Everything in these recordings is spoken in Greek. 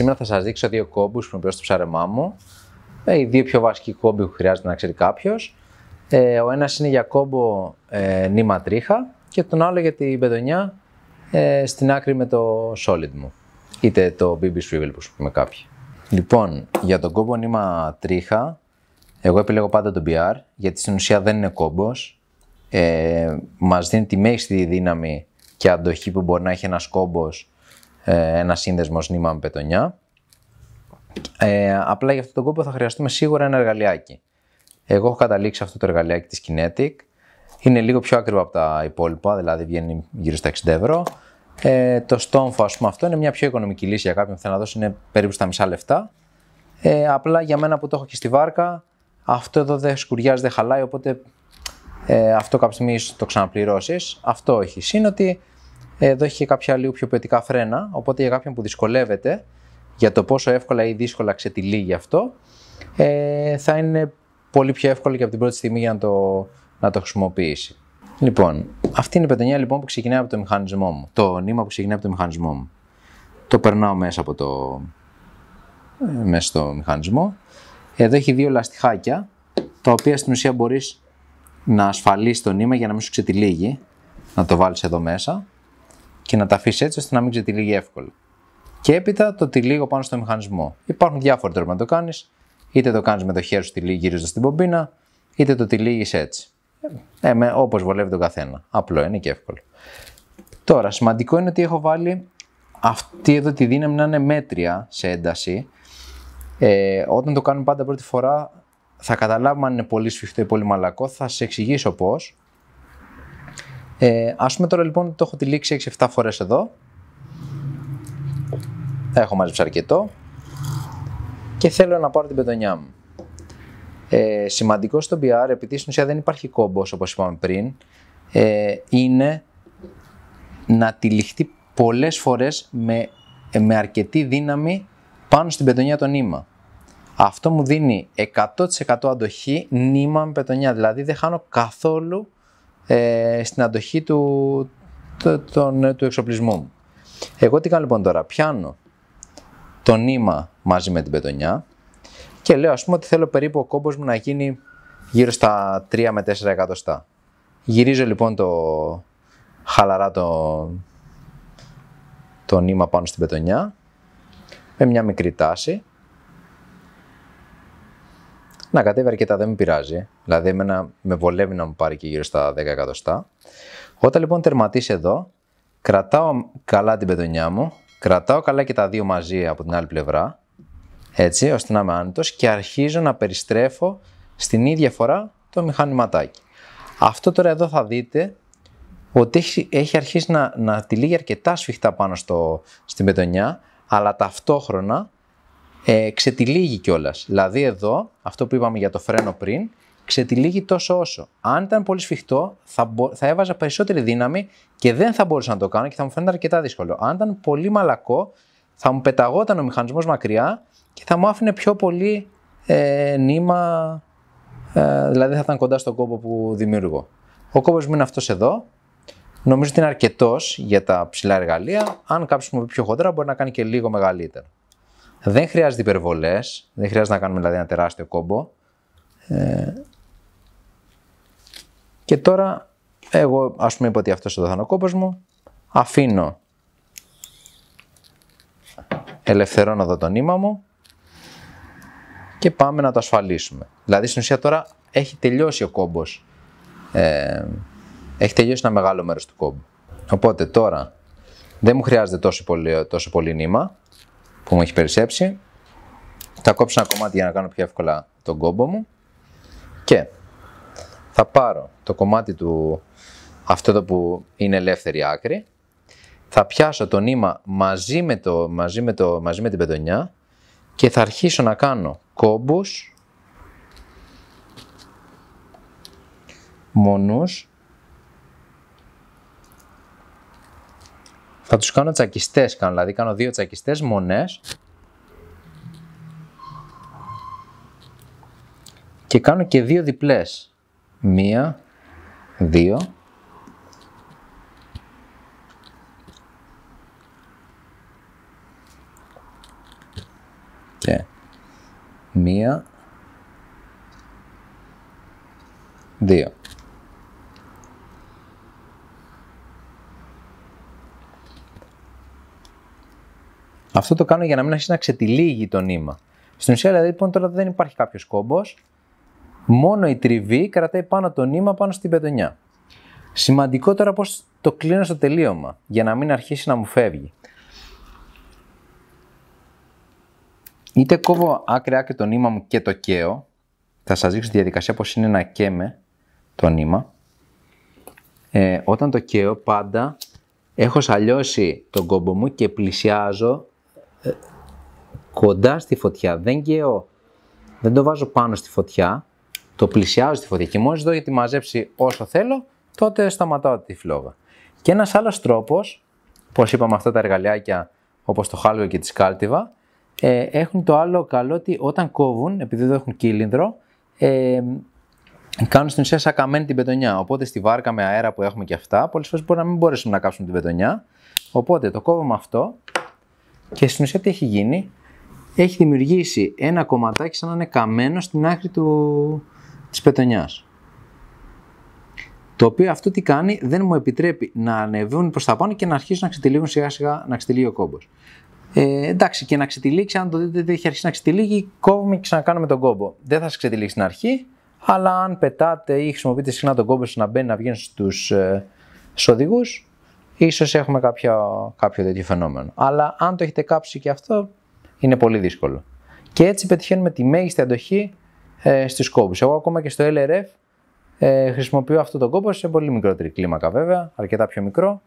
Σήμερα θα σας δείξω δύο κόμπους που χρησιμοποιώ στο ψάρεμά μου. Ε, οι δύο πιο βασικοί κόμποι που χρειάζεται να ξέρει κάποιος. Ε, ο ένας είναι για κόμπο ε, νήμα τρίχα και τον άλλο για την πεδονιά ε, στην άκρη με το solid μου. Είτε το BB Swivel που σου πούμε κάποιοι. Λοιπόν, για τον κόμπο νήμα τρίχα, εγώ επιλέγω πάντα τον BR γιατί στην ουσία δεν είναι κόμπος. Ε, Μας δίνει τη μέγιστη δύναμη και αντοχή που μπορεί να έχει ένας κόμπος ε, ένα σύνδεσμος με νήμα-πετονιά. Ε, απλά για αυτόν τον κόπο θα χρειαστούμε σίγουρα ένα εργαλειάκι. Εγώ έχω καταλήξει αυτό το εργαλειάκι της Kinetic. Είναι λίγο πιο ακριβό από τα υπόλοιπα, δηλαδή βγαίνει γύρω στα 60 ευρώ. Ε, το στόμφο, ας πούμε, αυτό είναι μια πιο οικονομική λύση για κάποιον που θέλει να δώσει, είναι περίπου στα μισά λεφτά. Ε, απλά για μένα που το έχω και στη βάρκα, αυτό εδώ δεν σκουριάζει, δεν χαλάει, οπότε ε, αυτό κάποια στιγμή το ξαναπληρώσεις. Αυτό έχει Είναι ε, εδώ έχει και κάποια λίγο πιο ποιοτικά φρένα, οπότε για κάποιον που δυσκολεύεται για το πόσο εύκολα ή δύσκολα ξετυλίγει αυτό, ε, θα είναι πολύ πιο εύκολο και από την πρώτη στιγμή για να το, να το χρησιμοποιήσει. Λοιπόν, αυτή είναι η πετανιά λοιπόν που ξεκινάει από το μηχανισμό μου. Το νήμα που ξεκινάει από το μηχανισμό μου. Το περνάω μέσα από το. Ε, μέσα στο μηχανισμό. Εδώ έχει δύο λαστιχάκια, τα οποία στην ουσία μπορείς να ασφαλίσεις το νήμα για να μην σου ξετυλίγει. Να το βάλεις εδώ μέσα και να τα αφήσει έτσι ώστε να μην ξετυλίγει εύκολα. Και έπειτα το τυλίγω πάνω στο μηχανισμό. Υπάρχουν διάφορα τρόποι να το κάνεις. Είτε το κάνεις με το χέρι σου τυλίγει γυρίζοντας την πομπίνα, είτε το τυλίγεις έτσι. Ε, με, όπως βολεύει τον καθένα. Απλό είναι και εύκολο. Τώρα, σημαντικό είναι ότι έχω βάλει αυτή εδώ τη δύναμη να είναι μέτρια σε ένταση. Ε, όταν το κάνουμε πάντα πρώτη φορά, θα καταλάβουμε αν είναι πολύ σφιχτό ή πολύ μαλακό. Θα σα εξηγήσω πώς. Ε, πούμε τώρα λοιπόν ότι το έχω τυλίξει 6-7 φορές εδώ. Έχω μαζέψει αρκετό. Και θέλω να πάρω την πεντονιά μου. Ε, σημαντικό στο BR, επειδή στην ουσία δεν υπάρχει κόμπος όπως είπαμε πριν, ε, είναι να τυλιχτεί πολλές φορές με, με αρκετή δύναμη πάνω στην πεντονιά το νήμα. Αυτό μου δίνει 100% αντοχή νήμα με πετονιά δηλαδή δεν χάνω καθόλου ε, στην αντοχή του, του εξοπλισμού μου. Εγώ τι κάνω λοιπόν τώρα, πιάνω το νήμα μαζί με την πετονιά και λέω ας πούμε ότι θέλω περίπου ο κόμπος μου να γίνει γύρω στα 3 με 4 εκατοστά. Γυρίζω λοιπόν το χαλαρά το, το νήμα πάνω στην πετονιά με μια μικρή τάση να κατέβει αρκετά, δεν με πειράζει. Δηλαδή, με βολεύει να μου πάρει και γύρω στα 10 εκατοστά. Όταν λοιπόν τερματίσει εδώ, κρατάω καλά την πετονιά μου, κρατάω καλά και τα δύο μαζί από την άλλη πλευρά, έτσι ώστε να είμαι άνετος και αρχίζω να περιστρέφω στην ίδια φορά το μηχανηματάκι. Αυτό τώρα εδώ θα δείτε ότι έχει, αρχίσει να, να τυλίγει αρκετά σφιχτά πάνω στο, στην πετονιά, αλλά ταυτόχρονα ε, ξετυλίγει κιόλας. Δηλαδή εδώ, αυτό που είπαμε για το φρένο πριν, ξετυλίγει τόσο όσο. Αν ήταν πολύ σφιχτό, θα, θα έβαζα περισσότερη δύναμη και δεν θα μπορούσα να το κάνω και θα μου φαίνεται αρκετά δύσκολο. Αν ήταν πολύ μαλακό, θα μου πεταγόταν ο μηχανισμός μακριά και θα μου άφηνε πιο πολύ ε, νήμα, ε, δηλαδή θα ήταν κοντά στον κόμπο που δημιούργω. Ο κόμπος μου είναι αυτός εδώ. Νομίζω ότι είναι αρκετός για τα ψηλά εργαλεία. Αν κάποιος μου πιο χοντρά μπορεί να κάνει και λίγο μεγαλύτερο. Δεν χρειάζεται υπερβολές, δεν χρειάζεται να κάνουμε δηλαδή ένα τεράστιο κόμπο. Ε, και τώρα, εγώ ας πούμε είπα ότι αυτός εδώ θα είναι ο κόμπος μου, αφήνω, ελευθερώνω εδώ το νήμα μου και πάμε να το ασφαλίσουμε. Δηλαδή στην ουσία τώρα έχει τελειώσει ο κόμπος, ε, έχει τελειώσει ένα μεγάλο μέρος του κόμπου. Οπότε τώρα δεν μου χρειάζεται τόσο πολύ, τόσο πολύ νήμα, που μου έχει περισσέψει. Θα κόψω ένα κομμάτι για να κάνω πιο εύκολα τον κόμπο μου και θα πάρω το κομμάτι του αυτό το που είναι ελεύθερη άκρη, θα πιάσω το νήμα μαζί με, το, μαζί με, το, μαζί με την πεντονιά και θα αρχίσω να κάνω κόμπους μονούς Θα τους κάνω τσακιστές κάνω, δηλαδή κάνω δύο τσακιστές μονές και κάνω και δύο διπλές. Μία, δύο. Και μία, δύο. Αυτό το κάνω για να μην αρχίσει να ξετυλίγει το νήμα. Στην ουσία, δηλαδή, λοιπόν, τώρα δεν υπάρχει κάποιος κόμπος. Μόνο η τριβή κρατάει πάνω το νήμα πάνω στην πετονιά. Σημαντικό τώρα πώς το κλείνω στο τελείωμα, για να μην αρχίσει να μου φεύγει. Είτε κόβω άκρη άκρη το νήμα μου και το καίω. Θα σας δείξω τη διαδικασία πώς είναι να καίμε το νήμα. Ε, όταν το καίω πάντα έχω σαλιώσει τον κόμπο μου και πλησιάζω κοντά στη φωτιά, δεν καίω δεν το βάζω πάνω στη φωτιά, το πλησιάζω στη φωτιά και μόλις δω τη μαζέψει όσο θέλω, τότε σταματάω τη φλόγα. Και ένας άλλος τρόπος, όπως είπαμε αυτά τα εργαλειάκια όπως το χάλιο και τη σκάλτιβα, ε, έχουν το άλλο καλό ότι όταν κόβουν, επειδή δεν έχουν κύλινδρο, ε, κάνουν στην ουσία σαν καμένη την πετονιά. Οπότε στη βάρκα με αέρα που έχουμε και αυτά, πολλές φορές μπορεί να μην μπορέσουμε να κάψουμε την πετονιά. Οπότε το κόβουμε αυτό και στην ουσία τι έχει γίνει, έχει δημιουργήσει ένα κομματάκι σαν να είναι καμένο στην άκρη του, της πετονιάς. Το οποίο αυτό τι κάνει, δεν μου επιτρέπει να ανεβούν προς τα πάνω και να αρχίσουν να ξετυλίγουν σιγά σιγά να ξετυλίγει ο κόμπος. Ε, εντάξει, και να ξετυλίξει, αν το δείτε, δεν έχει αρχίσει να ξετυλίγει, κόβουμε και ξανακάνουμε τον κόμπο. Δεν θα σας ξετυλίξει στην αρχή, αλλά αν πετάτε ή χρησιμοποιείτε συχνά τον κόμπο σας να μπαίνει να βγαίνει στους ε, οδηγούς, ίσως έχουμε κάποιο, κάποιο τέτοιο φαινόμενο. Αλλά αν το έχετε κάψει και αυτό, είναι πολύ δύσκολο. Και έτσι πετυχαίνουμε τη μέγιστη αντοχή ε, στους κόμπους. Εγώ ακόμα και στο LRF ε, χρησιμοποιώ αυτό τον κόμπο σε πολύ μικρότερη κλίμακα βέβαια, αρκετά πιο μικρό.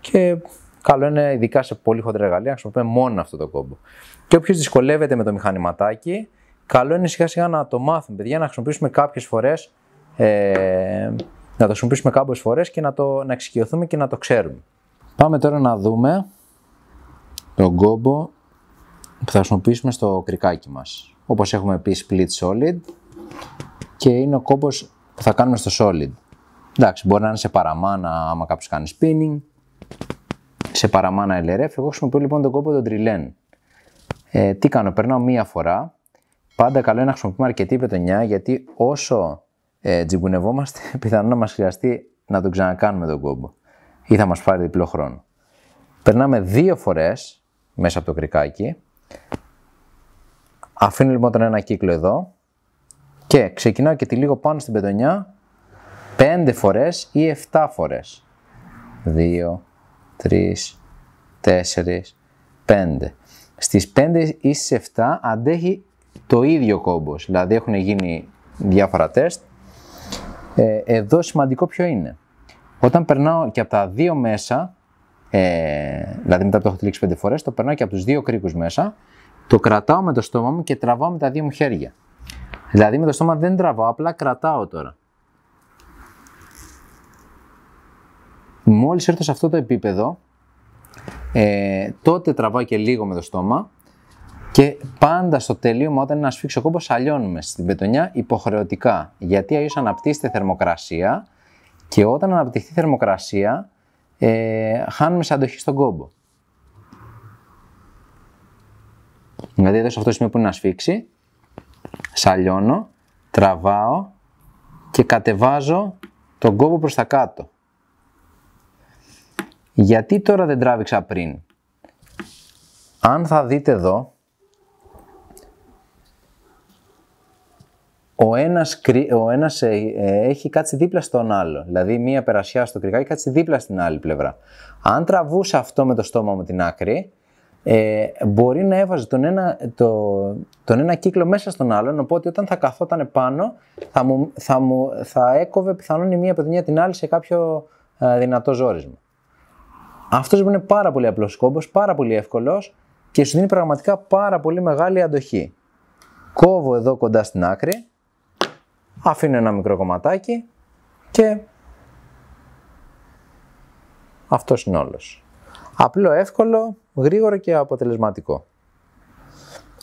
Και καλό είναι ειδικά σε πολύ χοντρά εργαλεία να χρησιμοποιούμε μόνο αυτό τον κόμπο. Και όποιος δυσκολεύεται με το μηχανηματάκι, καλό είναι σιγά σιγά να το μάθουμε. Παιδιά, να χρησιμοποιήσουμε κάποιες φορές ε, να το χρησιμοποιήσουμε κάποιες φορές και να, το, να εξοικειωθούμε και να το ξέρουμε. Πάμε τώρα να δούμε τον κόμπο που θα χρησιμοποιήσουμε στο κρυκάκι μας. Όπως έχουμε πει split solid και είναι ο κόμπος που θα κάνουμε στο solid. Εντάξει, μπορεί να είναι σε παραμάνα άμα κάποιος κάνει spinning, σε παραμάνα LRF. Εγώ χρησιμοποιώ λοιπόν τον κόμπο των τριλέν. Ε, τι κάνω, περνάω μία φορά. Πάντα καλό είναι να χρησιμοποιούμε αρκετή πετονιά γιατί όσο ε, τζιγκουνευόμαστε, πιθανόν να μας χρειαστεί να τον ξανακάνουμε τον κόμπο ή θα μας πάρει διπλό χρόνο. Περνάμε δύο φορές μέσα από το κρικάκι. Αφήνω λοιπόν τον ένα κύκλο εδώ και ξεκινάω και τη λίγο πάνω στην πεντονιά 5 φορές ή 7 φορές. 2, 3, 4, 5. Στις 5 ή στις 7 αντέχει το ίδιο κόμπος, δηλαδή έχουν γίνει διάφορα τεστ ε, εδώ σημαντικό ποιο είναι. Όταν περνάω και από τα δύο μέσα, ε, δηλαδή μετά που το έχω τυλίξει πέντε φορές, το περνάω και από τους δύο κρίκους μέσα, το κρατάω με το στόμα μου και τραβάω με τα δύο μου χέρια. Δηλαδή με το στόμα δεν τραβάω, απλά κρατάω τώρα. Μόλις έρθω σε αυτό το επίπεδο, ε, τότε τραβάω και λίγο με το στόμα και πάντα στο τελείωμα, όταν είναι σφίξει ο κόμπο, σαλιώνουμε στην πετονιά υποχρεωτικά. Γιατί αλλιώς αναπτύσσεται θερμοκρασία και όταν αναπτυχθεί θερμοκρασία, ε, χάνουμε σε αντοχή στον κόμπο. Δηλαδή εδώ σε αυτό το σημείο που είναι να σφίξει, σαλιώνω, τραβάω και κατεβάζω τον κόμπο προς τα κάτω. Γιατί τώρα δεν τράβηξα πριν. Αν θα δείτε εδώ, ο ένας, ο ένας ε, ε, έχει κάτσει δίπλα στον άλλο. Δηλαδή, μία περασιά στο κρυκάκι κάτσει δίπλα στην άλλη πλευρά. Αν τραβούσα αυτό με το στόμα μου την άκρη, ε, μπορεί να έβαζε τον ένα, το, τον ένα κύκλο μέσα στον άλλον, οπότε όταν θα καθόταν πάνω, θα, μου, θα, μου, θα έκοβε πιθανόν η μία παιδιά την άλλη σε κάποιο ε, δυνατό ζόρισμα. Αυτός είναι πάρα πολύ απλός κόμπος, πάρα πολύ εύκολος και σου δίνει πραγματικά πάρα πολύ μεγάλη αντοχή. Κόβω εδώ κοντά στην άκρη, Αφήνω ένα μικρό κομματάκι και αυτός είναι όλος. Απλό, εύκολο, γρήγορο και αποτελεσματικό.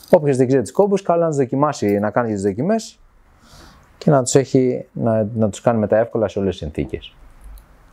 Όποιος δεν ξέρει τις κόμπους, καλό να δοκιμάσει, να κάνει τις δοκιμές και να τους, έχει, να, να τους κάνει με τα εύκολα σε όλες τις συνθήκες.